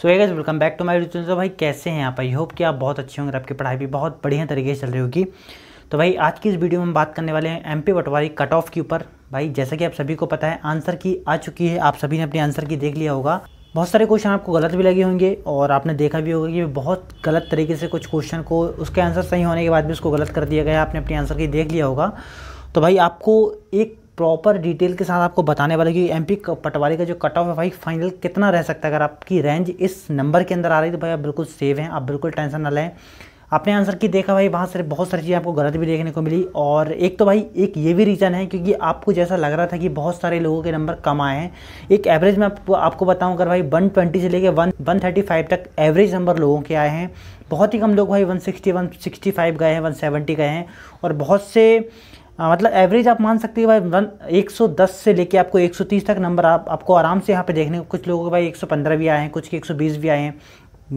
so guys welcome back to my YouTube तो भाई कैसे हैं आप आई होप कि आप बहुत अच्छे होंगे आपकी पढ़ाई भी बहुत बढ़िया तरीके से चल रही होगी तो भाई आज की इस वीडियो में हम बात करने वाले हैं एमपी पटवारी कट ऑफ के ऊपर भाई जैसा कि आप सभी को पता है आंसर की आ चुकी है आप सभी ने अपने आंसर की देख लिया होगा बहुत सारे क्वेश्चन आपको गलत भी लगे होंगे और आपने देखा भी होगा कि बहुत गलत तरीके से कुछ क्वेश्चन को उसके आंसर सही होने के बाद भी उसको गलत कर दिया गया आपने अपने आंसर की देख लिया होगा तो भाई आपको एक प्रॉपर डिटेल के साथ आपको बताने वाले कि एम पटवारी का जो कट ऑफ है भाई फाइनल कितना रह सकता है अगर आपकी रेंज इस नंबर के अंदर आ रही तो भाई आप बिल्कुल सेव हैं आप बिल्कुल टेंशन ना लें आपने आंसर की देखा भाई वहाँ से बहुत सारी चीज़ें आपको गलत भी देखने को मिली और एक तो भाई एक ये भी रीज़न है क्योंकि आपको जैसा लग रहा था कि बहुत सारे लोगों के नंबर कम आए हैं एक एवरेज में आपको आपको बताऊँ अगर भाई 120 से लेके 1 135 तक एवरेज नंबर लोगों के आए हैं बहुत ही कम लोग भाई 160 165 गए हैं 170 गए हैं और बहुत से आ, हाँ, मतलब एवरेज आप मान सकते हैं भाई वन दस से लेके आपको 130 तक नंबर आप आपको आराम से यहाँ पे देखने को कुछ लोगों के भाई 115 भी आए हैं कुछ के 120 भी आए हैं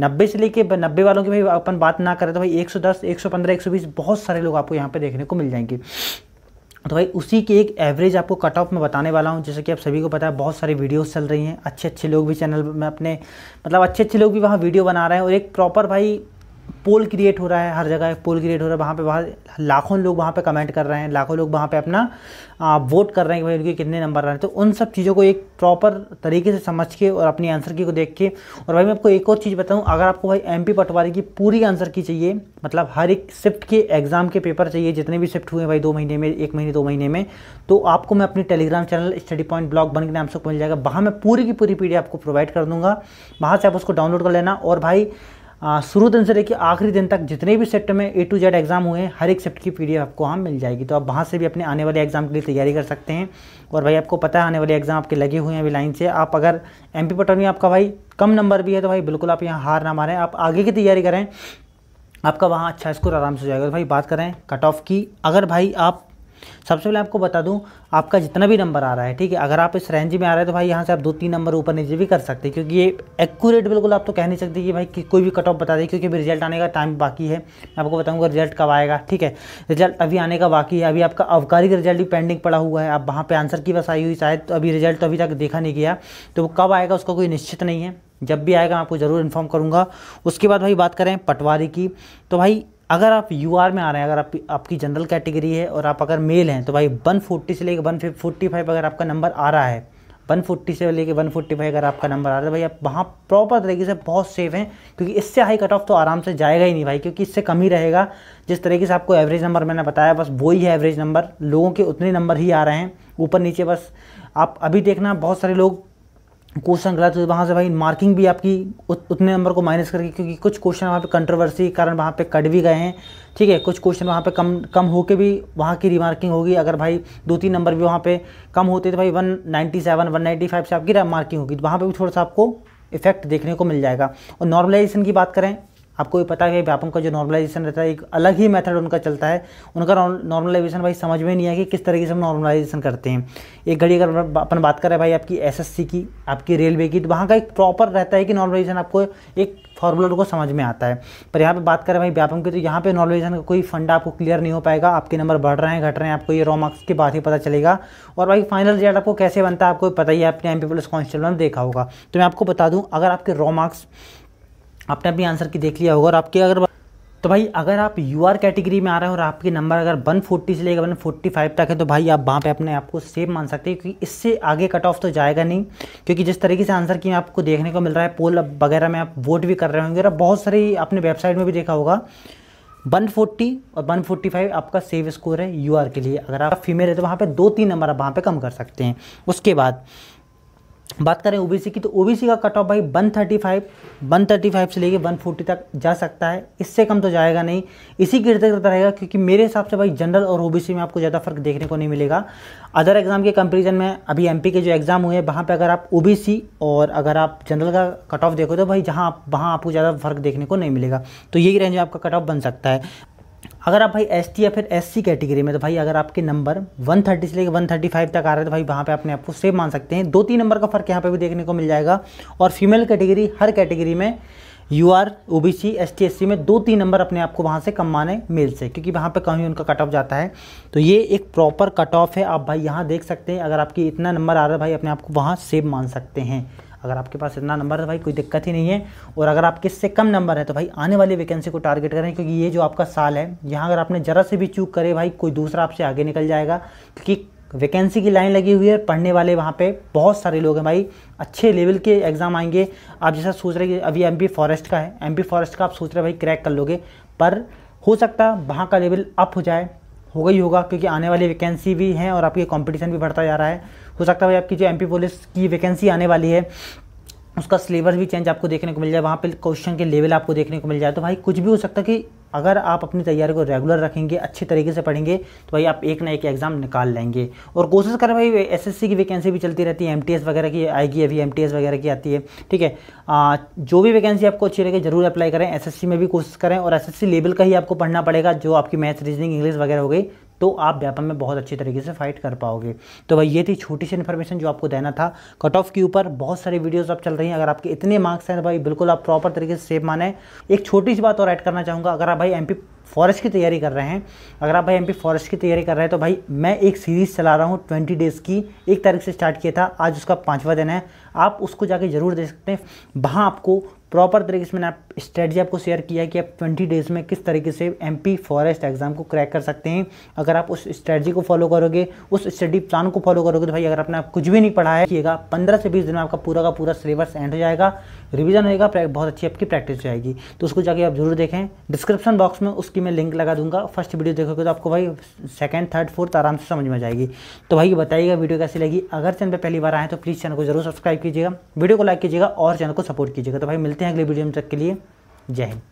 नब्बे से लेके नब्बे वालों की भाई अपन बात ना करें तो भाई 110 115 120 बहुत सारे लोग आपको यहाँ पे देखने को मिल जाएंगे तो भाई उसी के एक एवरेज आपको कट ऑफ में बताने वाला हूँ जैसे कि आप सभी को पता है बहुत सारी वीडियोस चल रही हैं अच्छे अच्छे लोग भी चैनल में अपने मतलब अच्छे अच्छे लोग भी वहाँ वीडियो बना रहे हैं और एक प्रॉपर भाई पोल क्रिएट हो रहा है हर जगह पोल क्रिएट हो रहा है वहाँ पे वहाँ लाखों लोग वहाँ पे कमेंट कर रहे हैं लाखों लोग वहाँ पे अपना वोट कर रहे हैं कि भाई उनके कितने नंबर आ रहे हैं तो उन सब चीज़ों को एक प्रॉपर तरीके से समझ के और अपनी आंसर की को देख के और भाई मैं आपको एक और चीज़ बताऊँ अगर आपको भाई एम पटवारी की पूरी आंसर की चाहिए मतलब हर एक शिफ्ट के एग्ज़ाम के पेपर चाहिए जितने भी शिफ्ट हुए भाई दो महीने में एक महीने दो महीने में तो आपको मैं अपने Telegram channel study point blog बन के नाम से मिल जाएगा वहाँ मैं पूरी की पूरी पी आपको प्रोवाइड कर दूँगा वहाँ से आप उसको डाउनलोड कर लेना और भाई शुरू दिन से लेकर आखिरी दिन तक जितने भी सेक्टर में ए टू जेड एग्ज़ाम हुए हैं हर एक सेक्टर की पीडीएफ आपको वहाँ मिल जाएगी तो आप वहाँ से भी अपने आने वाले एग्ज़ाम के लिए तैयारी कर सकते हैं और भाई आपको पता है आने वाले एग्ज़ाम आपके लगे हुए हैं अभी लाइन से आप अगर एम पी में आपका भाई कम नंबर भी है तो भाई बिल्कुल आप यहाँ हार ना मारें आप आगे की तैयारी करें आपका वहाँ अच्छा स्कोर आराम से हो जाएगा तो भाई बात करें कट ऑफ की अगर भाई आप सबसे पहले आपको बता दूँ आपका जितना भी नंबर आ रहा है ठीक है अगर आप इस रेंज में आ रहे हैं तो भाई यहाँ से आप दो तीन नंबर ऊपर नीचे भी कर सकते हैं क्योंकि ये एक्यूरेट बिल्कुल आप तो कह नहीं सकते कि भाई कि कोई भी कट ऑफ बता दें क्योंकि अभी रिजल्ट आने का टाइम बाकी है मैं आपको बताऊँगा रिजल्ट कब आएगा ठीक है रिजल्ट अभी आने का बाकी है अभी आपका अवकारिक रिजल्ट भी पेंडिंग पड़ा हुआ है आप वहाँ पर आंसर की बस आई हुई शायद तो अभी रिजल्ट तो अभी तक देखा नहीं गया तो वो कब आएगा उसका कोई निश्चित नहीं है जब भी आएगा मैं आपको ज़रूर इन्फॉर्म करूँगा उसके बाद भाई बात करें पटवारी की तो भाई अगर आप यू आर में आ रहे हैं अगर आप आपकी जनरल कैटेगरी है और आप अगर मेल हैं तो भाई वन फोर्टी से लेकर वन फोर्टी फाइव अगर आपका नंबर आ रहा है वन फोर्टी से लेकर वन फोर्टी फाइव अगर आपका नंबर आ रहा है तो भाई आप वहाँ प्रॉपर तरीके से बहुत सेफ हैं क्योंकि इससे हाई कट ऑफ तो आराम से जाएगा ही नहीं भाई क्योंकि इससे कम ही रहेगा जिस तरीके से आपको एवरेज नंबर मैंने बताया बस वही है एवरेज नंबर लोगों के उतने नंबर ही आ रहे हैं ऊपर नीचे बस आप अभी देखना बहुत सारे लोग क्वेश्चन गलत हुए वहाँ से भाई मार्किंग भी आपकी उत, उतने नंबर को माइनस करके क्योंकि कुछ क्वेश्चन वहाँ पे कंट्रोवर्सी के कारण वहाँ पे कट भी गए हैं ठीक है कुछ क्वेश्चन वहाँ पे कम कम के भी वहाँ की रिमार्किंग होगी अगर भाई दो तीन नंबर भी वहाँ पे कम होते तो भाई 197 195 से आपकी रिमार्किंग होगी तो वहाँ पर भी थोड़ा सा आपको इफेक्ट देखने को मिल जाएगा और नॉर्मलाइजेशन की बात करें आपको भी पता है व्यापम का जो नॉर्मलाइजेशन रहता है एक अलग ही मेथड उनका चलता है उनका नॉर्मलाइजेशन भाई समझ में नहीं आया कि किस तरीके से हम नॉर्मलाइजेशन करते हैं एक घड़ी अगर अपन बात करें भाई आपकी एसएससी की आपकी रेलवे की तो वहाँ का एक प्रॉपर रहता है कि नॉर्मलाइजेशन आपको एक फॉर्मूला को समझ में आता है पर यहाँ पर बात करें भाई व्यापम की तो यहाँ पर नॉर्मलाइजेशन का कोई फंड आपको क्लियर नहीं हो पाएगा आपके नंबर बढ़ रहे हैं घट रहे हैं आपको ये रॉ मार्क्स के बाद ही पता चलेगा और भाई फाइनल रिजल्ट आपको कैसे बनता है आपको पता ही है आपने एम पी पुलिस कॉन्स्टेबल में देखा होगा तो मैं आपको बता दूँ अगर आपके रॉ मार्क्स आपने अपनी आंसर की देख लिया होगा और आपके अगर तो भाई अगर आप यू आर कैटेगरी में आ रहे हो और आपके नंबर अगर 140 से लेकर 145 तक है तो भाई आप वहाँ पे अपने आप को सेफ मान सकते हैं क्योंकि इससे आगे कट ऑफ तो जाएगा नहीं क्योंकि जिस तरीके से आंसर की आपको देखने को मिल रहा है पोल वगैरह में आप वोट भी कर रहे होंगे और बहुत सारी आपने वेबसाइट में भी देखा होगा 140 और 145 आपका सेव स्कोर है यू के लिए अगर आप फीमेल है तो वहाँ पर दो तीन नंबर आप वहाँ पर कम कर सकते हैं उसके बाद बात करें ओबीसी की तो ओबीसी का कट ऑफ भाई 135 135 से लेके 140 तक जा सकता है इससे कम तो जाएगा नहीं इसी के इर्द गिर्द रहेगा क्योंकि मेरे हिसाब से भाई जनरल और ओबीसी में आपको ज़्यादा फर्क देखने को नहीं मिलेगा अदर एग्ज़ाम के कंपेरिजन में अभी एमपी के जो एग्ज़ाम हुए हैं वहाँ पर अगर आप ओ और अगर आप जनरल का कट ऑफ देखो तो भाई जहाँ आप वहाँ आपको ज़्यादा फर्क देखने को नहीं मिलेगा तो यही रेंज आपका कट ऑफ बन सकता है अगर आप भाई एस टी या फिर एस सी कैटेगरी में तो भाई अगर आपके नंबर 130 से लेकर 135 तक आ रहे हैं तो भाई वहाँ पे अपने आपको सेफ मान सकते हैं दो तीन नंबर का फ़र्क यहाँ पे भी देखने को मिल जाएगा और फीमेल कैटेगरी हर कैटेगरी में U R O B C S T S C में दो तीन नंबर अपने आप को वहाँ से कम माने मेल से क्योंकि वहाँ पे कहीं उनका कट ऑफ जाता है तो ये एक प्रॉपर कट ऑफ है आप भाई यहाँ देख सकते हैं अगर आपकी इतना नंबर आ रहा है भाई अपने आप को वहाँ सेव मान सकते हैं अगर आपके पास इतना नंबर है तो भाई कोई दिक्कत ही नहीं है और अगर आपके इससे कम नंबर है तो भाई आने वाली वैकेंसी को टारगेट करें क्योंकि ये जो आपका साल है यहाँ अगर आपने ज़रा से भी चूक करे भाई कोई दूसरा आपसे आगे निकल जाएगा क्योंकि वैकेंसी की लाइन लगी हुई है पढ़ने वाले वहाँ पे बहुत सारे लोग हैं भाई अच्छे लेवल के एग्ज़ाम आएंगे आप जैसा सोच रहे कि अभी एम फॉरेस्ट का है एम फॉरेस्ट का आप सोच रहे भाई क्रैक कर लोगे पर हो सकता है वहाँ का लेवल अप हो जाए हो गई होगा क्योंकि आने वाली वैकेंसी भी हैं और आपकी कंपटीशन भी बढ़ता जा रहा है हो सकता है भाई आपकी जो एमपी पुलिस की वैकेंसी आने वाली है उसका सिलेबस भी चेंज आपको देखने को मिल जाए वहाँ पे क्वेश्चन के लेवल आपको देखने को मिल जाए तो भाई कुछ भी हो सकता है कि अगर आप अपनी तैयारी को रेगुलर रखेंगे अच्छे तरीके से पढ़ेंगे तो भाई आप एक ना एक एग्ज़ाम निकाल लेंगे और कोशिश करें भाई एसएससी की वैकेंसी भी चलती रहती है एमटीएस वगैरह की आएगी अभी एमटीएस वगैरह की आती है ठीक है जो भी वैकेंसी आपको अच्छी लगे जरूर अप्लाई करें एस में भी कोशिश करें और एस लेवल का ही आपको पढ़ना पड़ेगा जो आपकी मैथ्स रीजनिंग इंग्लिश वगैरह हो गई तो आप व्यापार में बहुत अच्छी तरीके से फाइट कर पाओगे तो भाई ये थी छोटी सी इन्फॉर्मेशन जो आपको देना था कट ऑफ के ऊपर बहुत सारी वीडियोज़ आप चल रही हैं अगर आपके इतने मार्क्स हैं तो भाई बिल्कुल आप प्रॉपर तरीके से सेफ माने एक छोटी सी बात और ऐड करना चाहूँगा अगर आप भाई एम फॉरेस्ट की तैयारी कर रहे हैं अगर आप भाई एमपी फॉरेस्ट की तैयारी कर रहे हैं तो भाई मैं एक सीरीज़ चला रहा हूँ ट्वेंटी डेज़ की एक तारीख से स्टार्ट किया था आज उसका पाँचवा दिन है आप उसको जाके ज़रूर देख सकते हैं वहाँ आपको प्रॉपर तरीके से मैंने आप स्ट्रेटजी आपको शेयर किया कि आप ट्वेंटी डेज में किस तरीके से एम फॉरेस्ट एग्जाम को क्रैक कर सकते हैं अगर आप उस स्ट्रेटजी को फॉलो करोगे उस स्टडी प्लान को फॉलो करोगे तो भाई अगर आपने आप कुछ भी नहीं पढ़ा है किएगा पंद्रह से बीस दिन में आपका पूरा का पूरा सिलेबस एंड हो जाएगा रिविजन होगा बहुत अच्छी आपकी प्रैक्टिस हो जाएगी तो उसको जाके आप जरूर देखें डिस्क्रिप्शन बॉक्स में उसकी मैं लिंक लगा दूंगा फर्स्ट वीडियो देखोगे तो आपको भाई सेकंड थर्ड फोर्थ आराम से समझ में आ जाएगी तो भाई बताइएगा वीडियो कैसी लगी अगर चैनल पर पहली बार आए तो प्लीज़ चैनल को जरूर सब्सक्राइब कीजिएगा वीडियो को लाइक कीजिएगा और चैनल को सपोर्ट कीजिएगा तो भाई मिलते हैं अगले वीडियो में तक के लिए जय हिंद